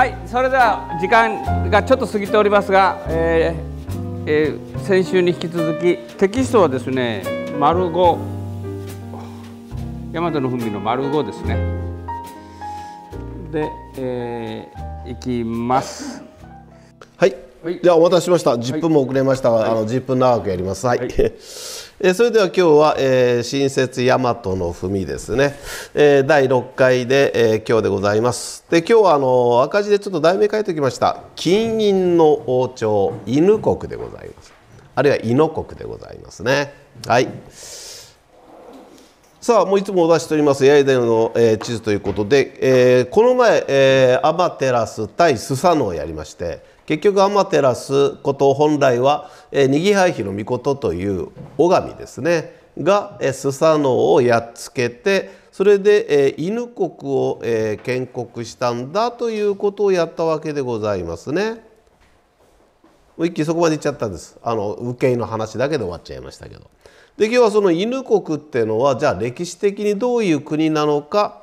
はいそれでは時間がちょっと過ぎておりますが、えーえー、先週に引き続きテキストはですね丸五大和の文の丸五ですねで、えー、いきますはい、はい、ではお待たせしました10分も遅れましたが、はい、あの10分長くやりますはい、はいえそれでは今日は、え新設大和の文ですね、え第6回で、え今日でございますで今日はあの赤字でちょっと題名書いておきました金銀の王朝犬国でございますあるいは犬国でございますねはいさあもういつもお出ししております八重田の、え地図ということで、えこの前、えアマテラス対スサノをやりまして結局天照こと本来は二義廃妃の御事という拝みですねがスサノオをやっつけてそれで犬国を建国したんだということをやったわけでございますね。一気そこまで行っちゃったんですあの受けの話だけで終わっちゃいましたけど。で今日はその犬国っていうのはじゃあ歴史的にどういう国なのか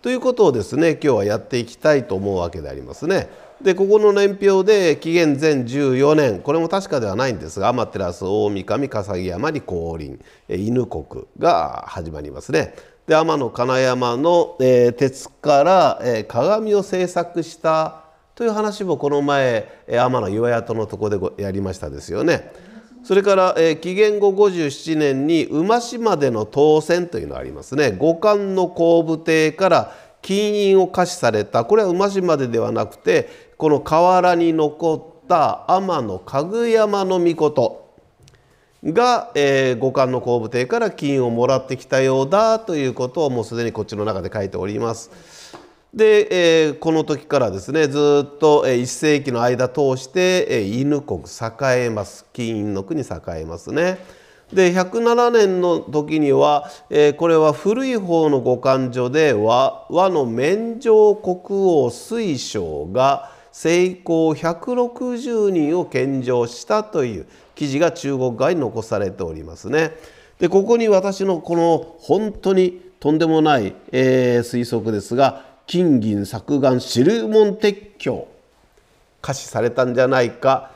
ということをですね今日はやっていきたいと思うわけでありますね。でここの年表で紀元前14年これも確かではないんですが天照大神笠置山に降臨犬国が始まりますね。で天の金山の、えー、鉄から、えー、鏡を製作したという話もこの前、天の岩とのとこでやりましたですよね。それから、えー、紀元後57年に馬島での当選というのがありますね。五冠の後部邸から金印を下しされたこれは馬島でではなくてこの河原に残った天のか山の御事が、えー、五冠の後部帝から金をもらってきたようだということをもうすでにこっちの中で書いております。で、えー、この時からですねずっと、え1世紀の間通して、えー、犬国栄えます金印の国栄えますね。で107年の時には、えー、これは古い方の五冠所で和和の免状国王水晶が、成功160人を献上したという記事が中国側に残されておりますね。でここに私のこの本当にとんでもない、えー、推測ですが金銀削岩汁門撤去可視されたんじゃないか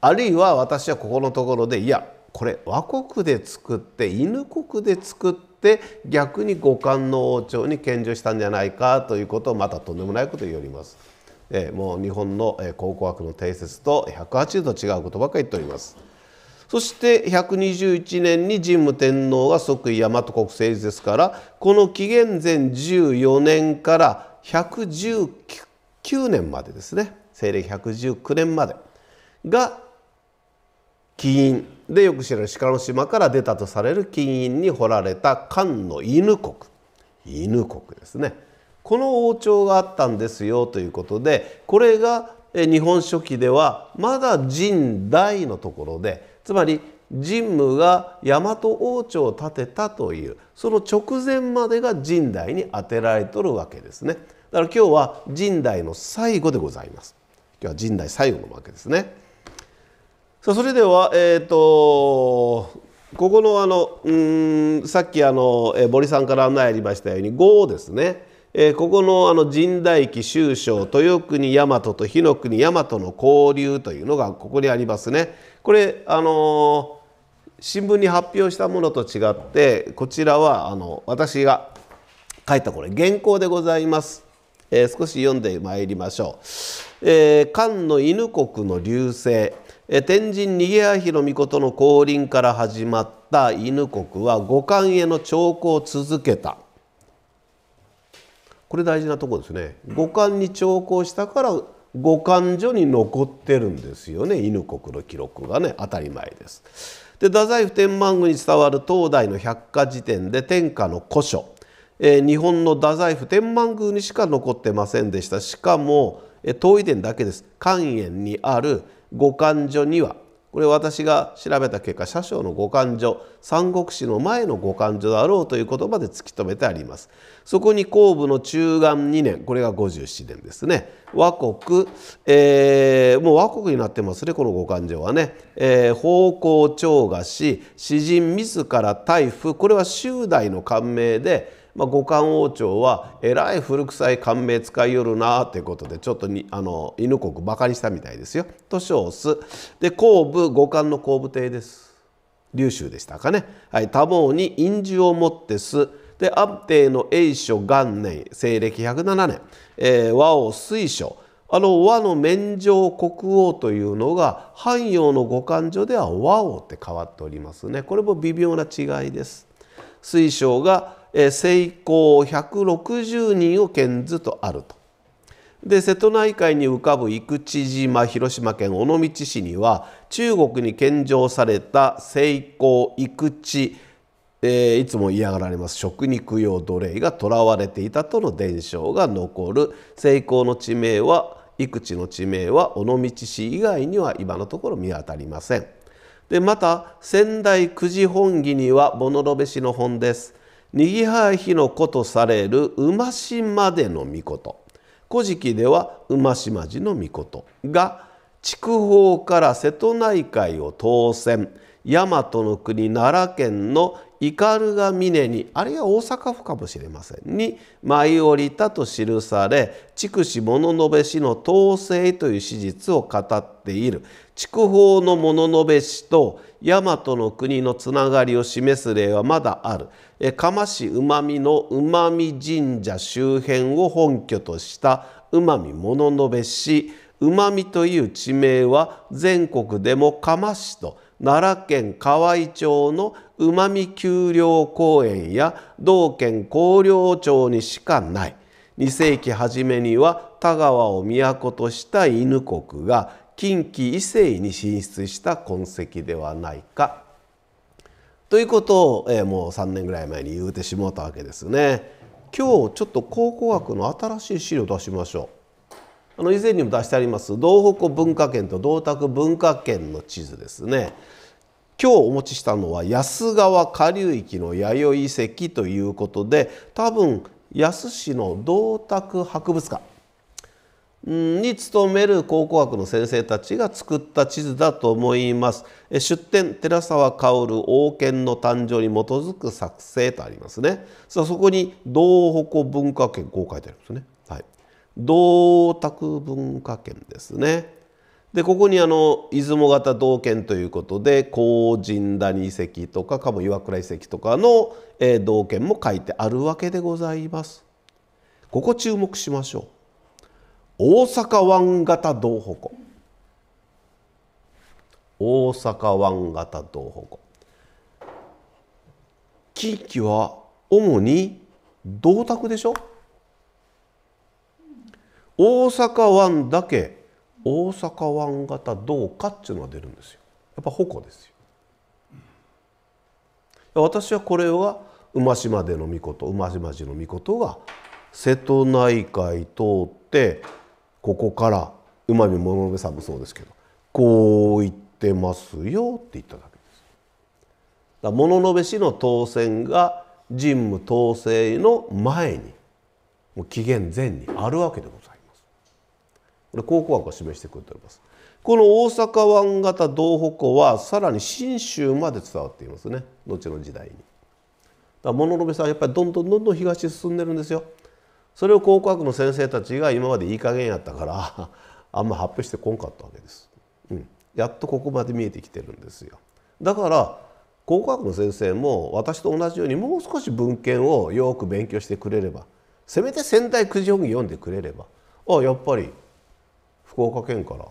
あるいは私はここのところでいやこれ倭国で作って犬国で作って逆に五冠の王朝に献上したんじゃないかということをまたとんでもないことを言います。えもう日本の考古学の定説と180度違うことばかり言っております。そして121年に神武天皇が即位大和国政治ですからこの紀元前14年から119年までですね西暦119年までが金印でよく知られる鹿の島から出たとされる金印に掘られた漢の犬国犬国ですねこの王朝があったんですよということでこれが「日本書紀」ではまだ神代のところでつまり神武が大和王朝を建てたというその直前までが神代に当てられとるわけですねだから今日は神代の最後でございます今日は神代最後のわけですねさあそれではえっ、ー、とここのあのうんさっきあの、え森さんから案内ありましたように5ですねえー、ここのあの神代記周章豊国大和と日の国大和の交流というのがここにありますね。これあのー、新聞に発表したものと違ってこちらはあの私が書いたこれ原稿でございます。えー、少し読んでまいりましょう。えー、漢の犬国の流星天神逃げ明の御の降臨から始まった犬国は五冠への兆候を続けた。これ大事なとこですね五冠に長考したから五冠所に残ってるんですよね犬国の記録がね当たり前です。で太宰府天満宮に伝わる東大の百科事典で天下の古書、えー、日本の太宰府天満宮にしか残ってませんでしたしかも、えー、東夷伝だけです肝炎にある五感所にはこれ私が調べた結果車掌の五感所三国志の前の五感所だろうという言葉で突き止めてありますそこに後部の中元2年これが57年ですね和国、えー、もう和国になってますねこの五感所はね、えー、方向長賀氏、詩人自ら大夫これは周代の官名でまあ、五冠王朝はえらい古臭い官名使いよるなということでちょっとにあの犬国馬鹿にしたみたいですよと称すで後部五冠の後部帝です琉州でしたかね、はい、多忙に印字を持ってすで安定の栄書元年西暦107年、えー、和王水書あの和の免状国王というのが汎用の五感所では和王って変わっておりますねこれも微妙な違いです。水晶が成功160人を県図とあると。で瀬戸内海に浮かぶ生口島広島県尾道市には中国に献上された成功生口、えー、いつも嫌がられます食肉用奴隷が囚われていたとの伝承が残る成功の地名は生地の地名は尾道市以外には今のところ見当たりません。でまた仙台久慈本義には物部しの本です。右半日の子とされる馬島での御事古事記では馬島寺の御事が筑豊から瀬戸内海を当選大和の国奈良県の斑ヶ峰にあるいは大阪府かもしれませんに舞い降りたと記され筑紫物部氏の統制という史実を語っている筑豊の物部氏と大和の国のつながりを示す例はまだある釜市うまみのうまみ神社周辺を本拠としたうまみ物部氏うまみという地名は全国でも釜市と奈良県河合町の u m 丘陵公園や道県広陵町にしかない2世紀初めには田川を都とした犬国が近畿伊勢に進出した痕跡ではないかということを、えもう3年ぐらい前に言うてしもうたわけですね。今日ちょっと考古学の新しい資料出しましょう。あの以前にも出してあります道北文化圏と道卓文化圏の地図ですね。今日お持ちしたのは安川下流域の弥生遺跡ということで多分安市の銅鐸博物館に勤める考古学の先生たちが作った地図だと思います。出典寺沢薫王権の誕生に基づく作成とありますね。そこに銅鉾文化圏こう書いてありますね。はい、銅鐸文化圏ですね。でここにあの出雲型道県ということで高神谷遺跡とか鴨岩倉遺跡とかの、えー、道県も書いてあるわけでございます。ここ注目しましょう。大阪湾型道北大阪湾型道北近畿は主に銅鐸でしょ大阪湾だけ大阪湾型どうかっていうのが出るんですよやっぱ矛ですよ私はこれは馬島での御事馬島寺の御事が瀬戸内海通ってここから馬見物部さんもそうですけどこう言ってますよって言っただけです。だ物部氏の当選が神武統制の前にもう紀元前にあるわけでございます。これ考古学が示してくれておりますこの大阪湾型道北湖はさらに信州まで伝わっていますね後の時代にだから物の部さんはやっぱりどんどんどんどん東に進んでるんですよそれを考古学の先生たちが今までいい加減やったから あんま発表してこんかったわけです、うん、やっとここまで見えてきてるんですよだから考古学の先生も私と同じようにもう少し文献をよく勉強してくれればせめて仙台九条に読んでくれればあやっぱり福岡県から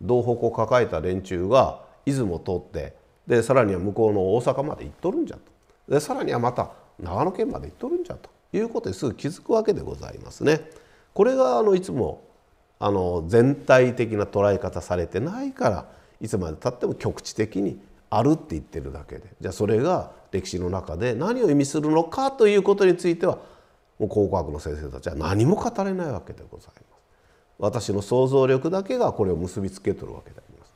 道北を抱えた連中が出雲を通ってでさらには向こうの大阪まで行っとるんじゃとでさらにはまた長野県まで行っとるんじゃということですぐ気づくわけでございますね。これがあのいつもあの全体的な捉え方されてないからいつまでたっても局地的にあるって言ってるだけでじゃあそれが歴史の中で何を意味するのかということについてはもう考古学の先生たちは何も語れないわけでございます。私の想像力だけがこれを結びつけとるわけであります。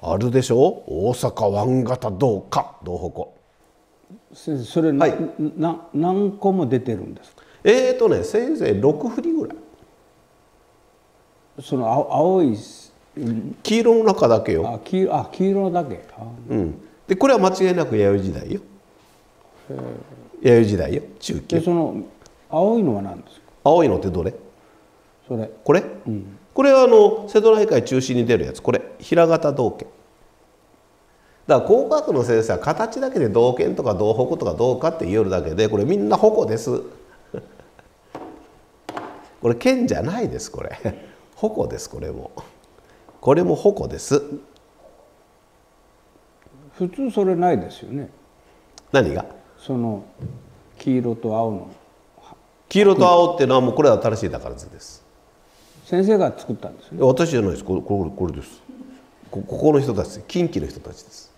あるでしょう大阪湾型どうかどうほこ。先生それ、はい、な何個も出てるんですかえーとねせいぜい6振りぐらい。その青い黄色の中だけよ。あ黄あ黄色だけ。うん、でこれは間違いなく弥生時代よ。弥生時代よ中期。その青いのは何ですか青いのってどれそれこれ、うん、これはあの瀬戸内海中心に出るやつこれ平型道圏だから工学の先生は形だけで道圏とか道北とかどうかって言えるだけでこれみんな矛です これ剣じゃないですこれ矛ですこれもこれも矛です普通それないですよね何がその黄色と青の黄色と青っていうのはもうこれは新しい宝図です先生が作ったんですね私じゃないですこれこれですここの人たち近畿の人たちです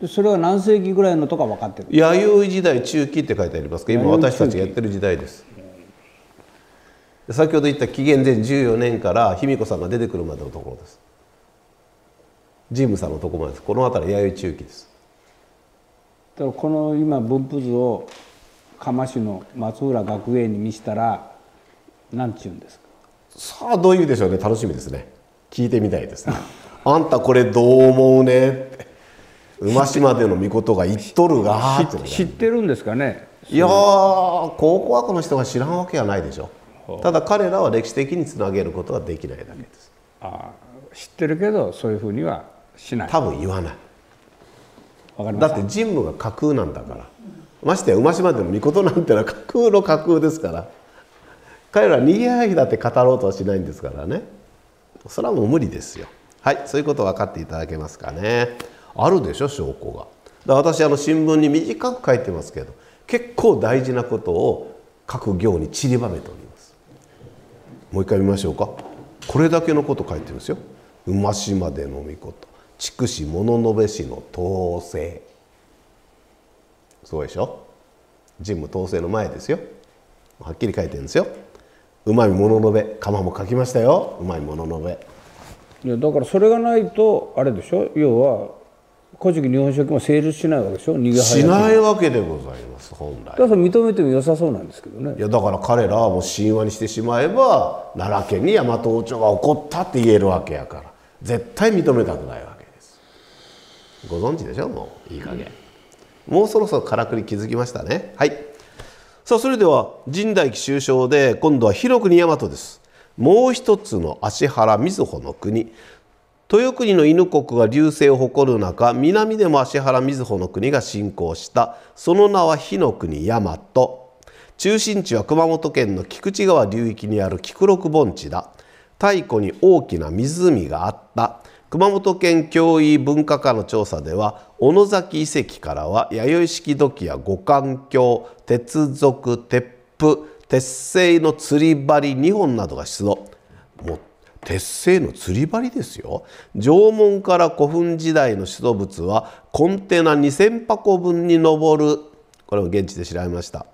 でそれは何世紀ぐらいのとか分かってる弥生時代中期って書いてありますか今私たちがやってる時代です先ほど言った紀元前14年から卑弥呼さんが出てくるまでのところですジムさんのとこまでですこの辺り弥生中期ですだからこの今分布図を釜市の松浦学園に見せたらなんちゅうんですかさあどういうでしょうね楽しみですね聞いてみたいですねあんたこれどう思うねって馬島での御事が言っとるが知ってるんですかねいや考古学の人が知らんわけはないでしょうただ彼らは歴史的につなげることはできないだけですああ知ってるけどそういうふうにはしない多分言わないだって神武が架空なんだからましてや馬島での御事なんてのは架空の架空ですから彼らは右や左だって語ろうとはしないんですからねそれはもう無理ですよはいそういうこと分かっていただけますかねあるでしょ証拠がだ私あの新聞に短く書いてますけど結構大事なことを各行に散りばめておりますもう一回見ましょうかこれだけのこと書いてるんですよ馬島でのみこと筑紫物部氏の統制そうでしょ神武統制の前ですよはっきり書いてるんですようまいもののべ釜も書きましたようまいもののべいやだからそれがないとあれでしょ要は古事記日本書紀も成立しないわけでしょ逃げしないわけでございます本来だから認めても良さそうなんですけどねいやだから彼らはもう神話にしてしまえば奈良県に大和王朝が起こったって言えるわけやから絶対認めたくないわけですご存知でしょもういい加減、うん、もうそろそろからくり気づきましたねはいさあそれでは神代紀州省で今度は広国大和ですもう一つの芦原瑞穂の国豊国の犬国が隆盛を誇る中南でも芦原瑞穂の国が侵攻したその名は火の国大和中心地は熊本県の菊池川流域にある菊六盆地だ太古に大きな湖があった熊本県教委文化課の調査では小野崎遺跡からは弥生式土器や五環境、鉄属鉄布鉄製の釣り針2本などが出土もう鉄製の釣り針ですよ縄文から古墳時代の出土物はコンテナ2,000箱分に上るこれも現地で調べました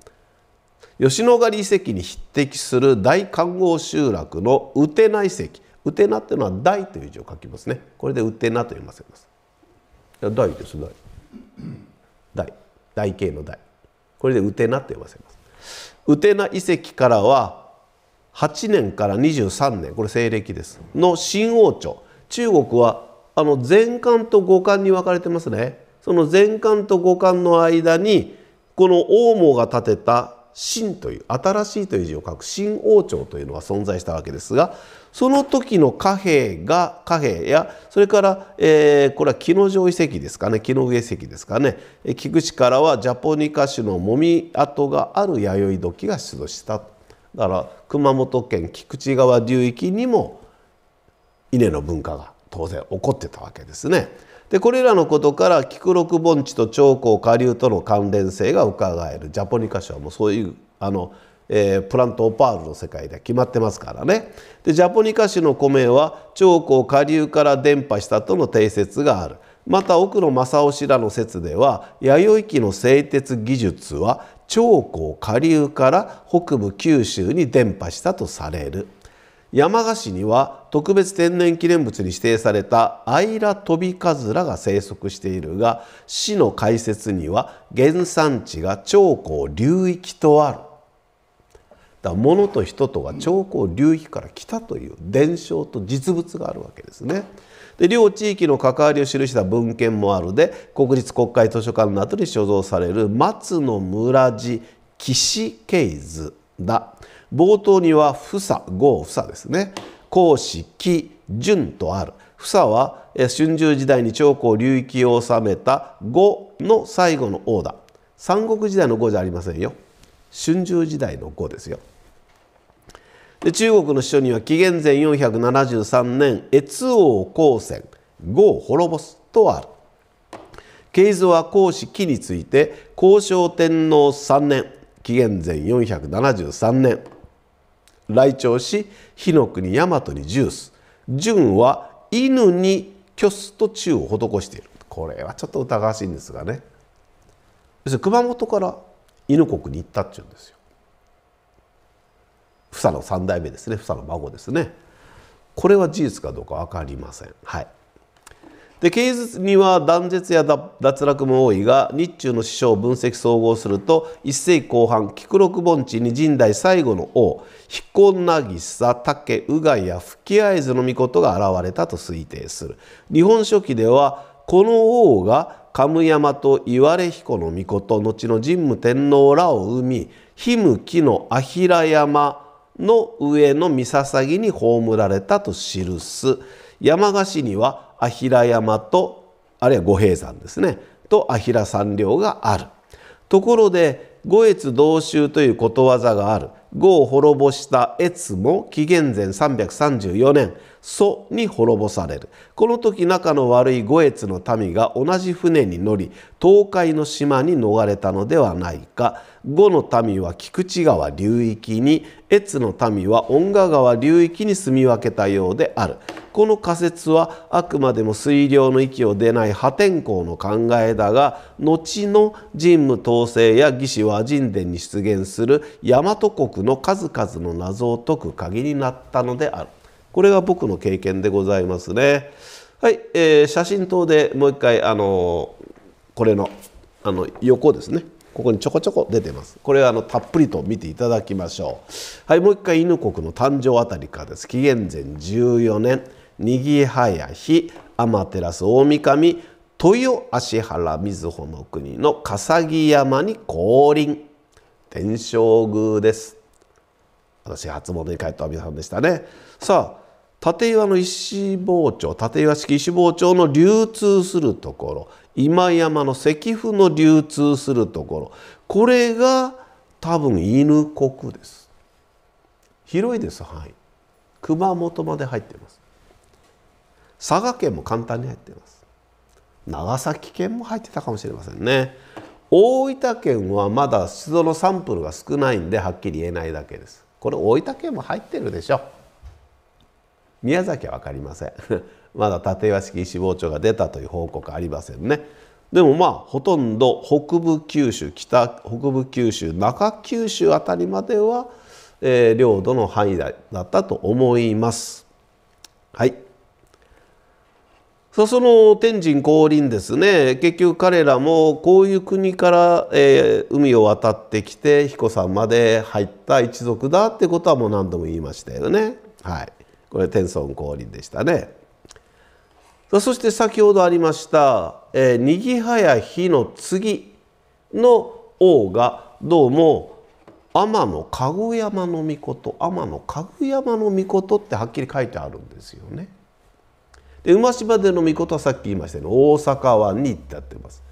吉野ヶ里遺跡に匹敵する大観光集落の宇手内遺跡ウテナっていうのは大という字を書きますねこれでウテナと読ませます大です大大大形の大これでウテナと読ませますウテナ遺跡からは8年から23年これ西暦ですの新王朝中国はあの前漢と後漢に分かれてますねその前漢と後漢の間にこの王毛が建てた新という新しいという字を書く新王朝というのは存在したわけですがその時の貨幣が貨幣やそれから、えー、これは木の上遺跡ですかね木の上遺跡ですかね菊池からはジャポニカ種のもみ跡がある弥生土器が出土しただから熊本県菊池川流域にも稲の文化が当然起こってたわけですね。でこれらのことから菊六盆地と長江下流との関連性がうかがえるジャポニカ種はもうそういうあのえー、プラントオパールの世界で決まってますからねでジャポニカ種の米は長江下流から伝播したとの定説があるまた奥野正雄氏らの説では弥生期の製鉄技術は長江下流から北部九州に伝播したとされる山鹿市には特別天然記念物に指定されたアイラトビカズラが生息しているが市の解説には原産地が長江流域とあるだ物と人とは長江流域から来たという伝承と実物があるわけですね。で両地域の関わりを記した文献もあるで国立国会図書館の後に所蔵される松の村寺岸系図だ冒頭には「房」「豪房」ですね「子」「式」「順」とある房は春秋時代に長江流域を治めた呉の最後の王だ三国時代の呉じゃありませんよ春秋時代の呉ですよで中国の書には紀元前473年越王高専呉を滅ぼすとある慶図は孔子紀について孔昌天皇3年紀元前473年来朝し火の国大和にジュース純は犬に虚すと忠を施しているこれはちょっと疑わしいんですがね要するに熊本から犬国に行ったっていうんですよ。房の三代目ですね房の孫ですねこれは事実かどうか分かりません。はい、で経術には断絶や脱落も多いが日中の師匠を分析総合すると一世紀後半菊六盆地に神代最後の王彦渚武宇賀や吹会津の御事が現れたと推定する。日本書紀ではこの王が神山と岩根彦の御事後の神武天皇らを生み「氷む紀のあひ山」の上の御捧ぎに葬られたと記す山鹿市にはアヒラ山とあるいは五平山ですねとアヒラ山陵があるところで五越同州ということわざがある呉を滅ぼした越も紀元前334年蘇に滅ぼされるこの時仲の悪い五越の民が同じ船に乗り東海の島に逃れたのではないか呉の民は菊池川流域に越の民は恩賀川流域に住み分けたようであるこの仮説はあくまでも水量の域を出ない破天荒の考えだが後の神武統制や魏志和神殿に出現する大和国の数々の謎を解く鍵になったのであるこれが僕の経験でございますね。はい、えー、写真等でもう一回あのー、これのあの横ですねここにちょこちょこ出てますこれはあのたっぷりと見ていただきましょうはいもう一回犬国の誕生あたりからです紀元前14年にぎは右林天照大神豊芦原瑞穂の国の笠木山に降臨天正宮です私初詣に帰った皆さんでしたねさあ立岩の石包丁立岩式石包丁の流通するところ今山の石符の流通するところこれが多分犬国です広いです範囲熊本まで入ってます佐賀県も簡単に入っています長崎県も入ってたかもしれませんね大分県はまだ出土のサンプルが少ないんではっきり言えないだけですこれ大分県も入ってるでしょ宮崎は分かりません まだ立岩式死亡鳥が出たという報告ありませんねでもまあほとんど北部九州北北部九州中九州あたりまでは、えー、領土の範囲だったと思いますその天神降臨ですね結局彼らもこういう国から、えー、海を渡ってきて彦さんまで入った一族だってことはもう何度も言いましたよね。はい、これ天孫降臨でしたね。そして先ほどありました「えにぎはや日の次」の王がどうも天のかぐ山の御事天のかぐ山の御事ってはっきり書いてあるんですよね。で馬島での御事はさっき言いましたように大阪湾に至ってます。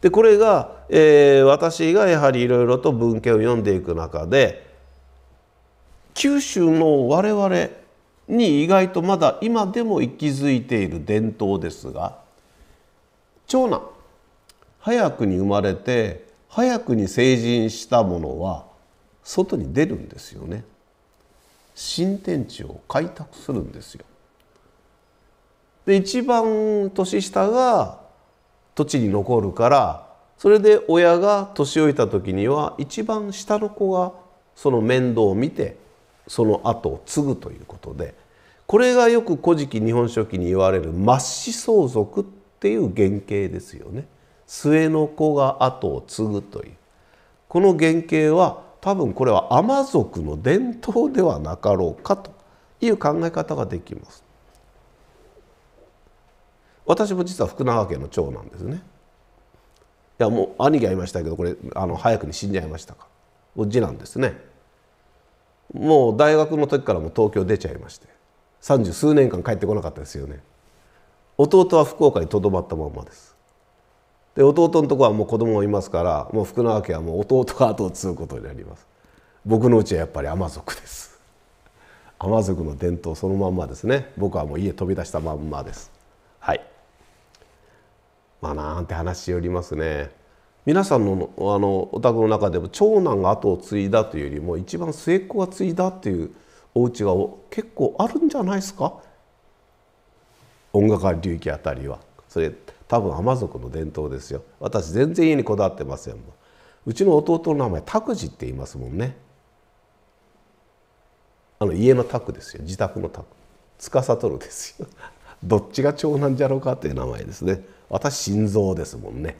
でこれが、えー、私がやはりいろいろと文献を読んでいく中で九州の我々に意外とまだ今でも息づいている伝統ですが長男早くに生まれて早くに成人したものは外に出るんですよね新天地を開拓するんですよで一番年下が土地に残るからそれで親が年老いた時には一番下の子がその面倒を見てその後を継ぐということでこれがよく「古事記日本書紀」に言われる末子相続っていう原型ですよね。末の子が後を継ぐというこの原型は多分これはアマ族の伝統ではなかろうかという考え方ができます。私も実は福永家の長なんですねいやもう兄がいましたけどこれあの早くに死んじゃいましたかじ次男ですねもう大学の時からも東京出ちゃいまして三十数年間帰ってこなかったですよね弟は福岡にとどまったまんまですで弟のとこはもう子供もいますからもう福永家はもう弟が後を継ぐことになります僕のうちはやっぱり甘族です甘族の伝統そのまんまですね僕はもう家飛び出したまんまですはいまあなんて話しりますね。皆さんのあのお宅の中でも長男が後を継いだというよりも一番末っ子が継いだっていうお家が結構あるんじゃないですか音楽流域あたりは。それ多分天族の伝統ですよ。私全然家にこだわってませんもん。うちの弟の名前拓司って言いますもんね。あの家の宅ですよ自宅の宅司とるですよ どっちが長男じゃろうかという名前ですね私心臓ですもんね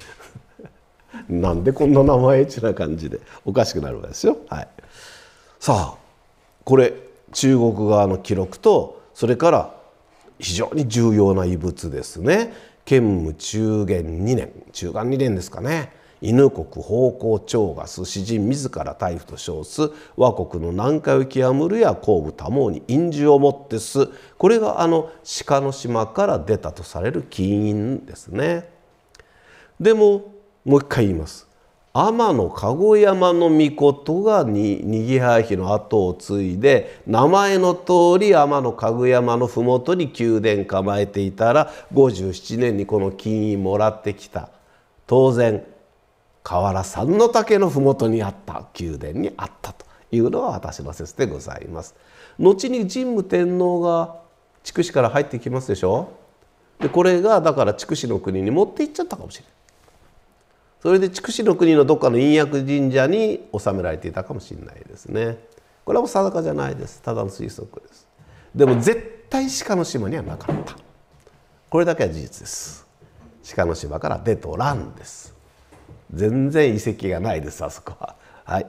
なんでこんな名前ちな感じでおかしくなるわけですよ、はい、さあこれ中国側の記録とそれから非常に重要な遺物ですね建武中元2年中元2年ですかね犬国奉公長が寿詩人自ら大夫と称す和国の南海を極むるや公部多毛に陰樹を持ってすこれがあの鹿の島から出たとされる金印ですね。でももう一回言います。天の籠山の御事がににぎはひの後を継いで名前の通り天の籠山の麓に宮殿構えていたら57年にこの金印もらってきた当然河原三の竹の麓にあった宮殿にあったというのは私の説でございます。後に神武天皇が筑紫から入ってきますでしょでこれがだから筑紫の国に持って行っちゃったかもしれない。それで筑紫の国のどっかの陰薬神社に納められていたかもしれないですね。これはもう定かじゃないですただの推測です。でも絶対鹿の島にはなかった。これだけは事実です。鹿の島から出とらんです。全然遺跡がないですあそこは。はい、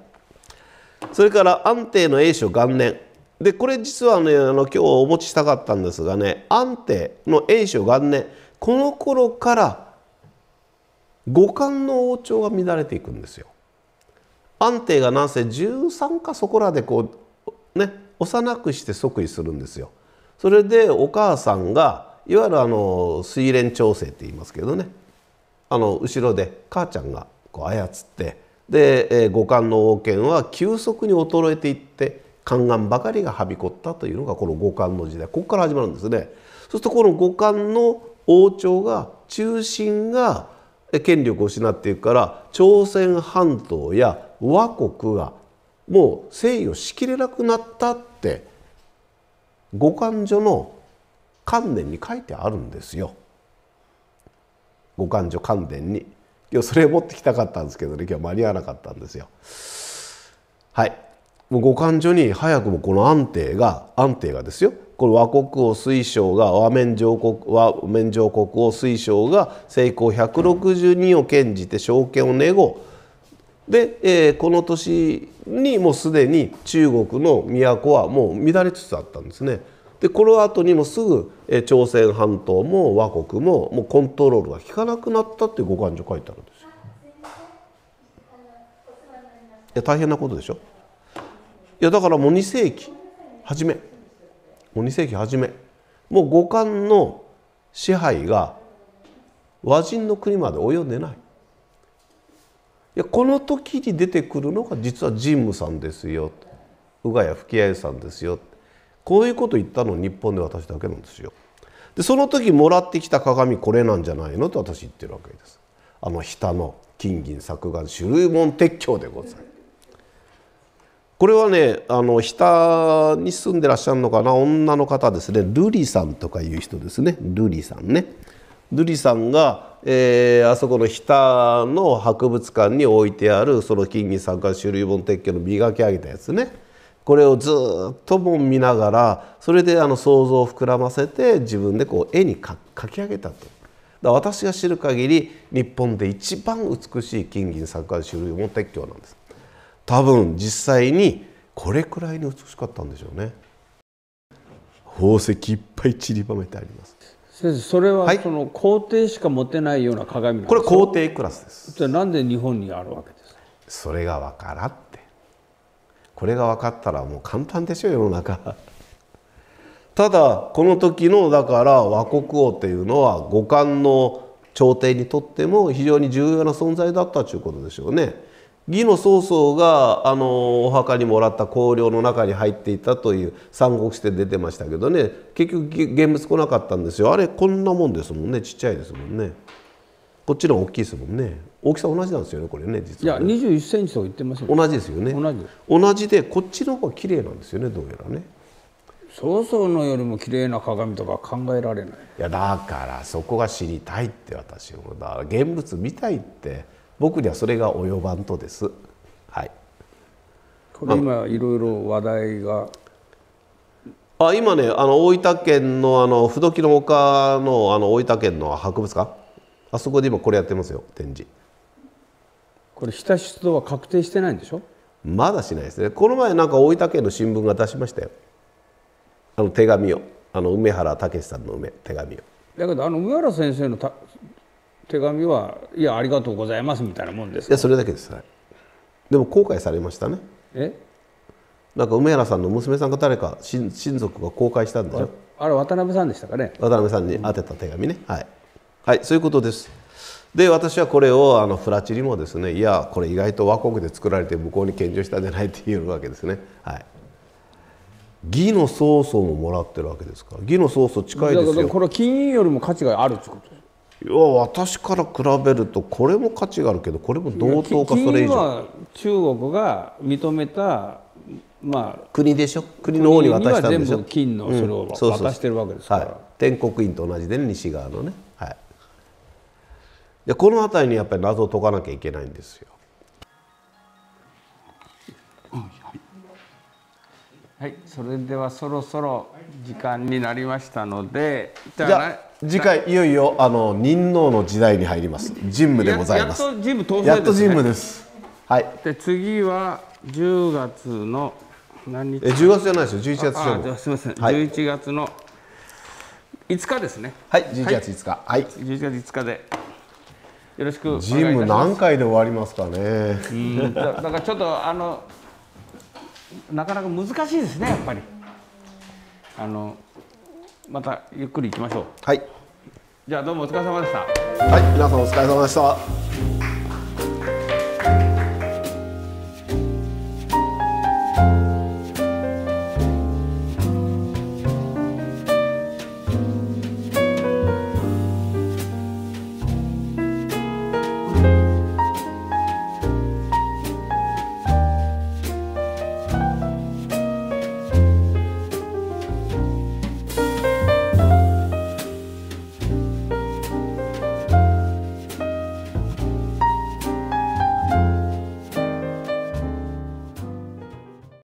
それから安定の栄所元年でこれ実はねあの今日お持ちしたかったんですがね安定の栄所元年この頃から五感の王朝が乱れていくんですよ。安定がなんせ13かそこらでこうね幼くして即位するんですよ。それでお母さんがいわゆるあの水蓮調整って言いますけどねあの後ろで母ちゃんがこう操ってで五感の王権は急速に衰えていって宦官ばかりがはびこったというのがこの五感の時代ここから始まるんですね。そうするとこの五感の王朝が中心が権力を失っていくから朝鮮半島や倭国がもう制御しきれなくなったって五感所の観念に書いてあるんですよ。五感所観念に。今日それを持ってきたかったんですけどね今日間に合わなかったんですよ。はいもうご感所に早くもこの安定が安定がですよこの和国を推奨が和面上国和面上国を推奨が成功162を献じて証券をネゴで、えー、この年にもうすでに中国の都はもう乱れつつあったんですね。でこの後にもすぐ朝鮮半島も倭国ももうコントロールが効かなくなったっていうご感定書いてあるんですよ。いや大変なことでしょ。いやだからもう2世紀初めもう2世紀初めもう五感の支配が和人の国まで及んでない。いやこの時に出てくるのが実は神武さんですよ宇賀谷吹合さんですよこういうこと言ったの日本で私だけなんですよ。でその時もらってきた鏡これなんじゃないのと私言ってるわけです。あの下の金銀削岩種類門鉄橋でございます。これはねあの下に住んでらっしゃるのかな女の方ですねルリさんとかいう人ですねルリさんねルリさんが、えー、あそこの下の博物館に置いてあるその金銀三貫種類本鉄橋の磨き上げたやつねこれをずっとも見ながらそれであの想像を膨らませて自分でこう絵に描き上げたと。だ私が知る限り日本で一番美しい金銀錯覚種類も鉄橋なんです多分実際にこれくらいに美しかったんでしょうね宝石いっぱい散りばめてあります先生それはその皇帝しか持てないような鏡なんですはい、これ皇帝クラスですじゃあなんで日本にあるわけですそれがわからってこれが分かったらもう簡単でしょ世の中 ただこの時のだから和国王っていうのは五冠の朝廷にとっても非常に重要な存在だったということでしょうね。義の曹操があのお墓にもらった香料の中に入っていたという三国志で出てましたけどね結局現物来なかったんですよあれこんなもんですもんねちっちゃいですもんねこっちの大きいですもんね。大きさ同じなんですよねこれね実は、ね、いや2 1ンチと言ってますよ、同じですよね同じ同じでこっちの方が綺麗なんですよねどうやらね曹操のよりも綺麗な鏡とか考えられないいやだからそこが知りたいって私もだから現物見たいって僕にはそれが及ばんとですはいこれ今いろいろ話題があ今ねあの大分県のあの不動の丘のあの大分県の博物館あそこで今これやってますよ展示。これ日田出動は確定してないんでしょまだしないですねこの前なんか大分県の新聞が出しましたよあの手紙をあの梅原武さんの梅手紙をだけどあの梅原先生のた手紙はいやありがとうございますみたいなもんですいやそれだけです、はい、でも後悔されましたねえなんか梅原さんの娘さんが誰か親親族が公開したんでしょあれ渡辺さんでしたかね渡辺さんに宛てた手紙ね、はいはいそういうことですで私はこれをあのフラチリもですねいやこれ意外と倭国で作られて向こうに献上したんじゃないって言うわけですね。はい義の曹操ももらってるわけですから義の曹操近いですよこれ金よりも価値があるってこといや私から比べるとこれも価値があるけどこれも同等かそれ以上中国が認めたまあ国でしょ国の方に渡したんでしょ国には全部金のそれを渡してるわけですから、うんそうそうそうはい、天国院と同じで、ね、西側のねでこの辺りにやっぱり謎を解かなきゃいけないんですよ。はい、それではそろそろ時間になりましたので、じゃあ次回いよいよあの人能の時代に入ります。神武でございます。やっと神武当選です、ね、です。はい。で次は10月の何日？え10月じゃないですよ。11月勝負。あすみません。はい、11月の5日ですね。はい、11月5日。はい。はい、11月5日で。よろしくジム何回で終わりますかね。だからちょっとあのなかなか難しいですねやっぱり。あのまたゆっくり行きましょう。はい。じゃあどうもお疲れ様でした。はい皆さんお疲れ様でした。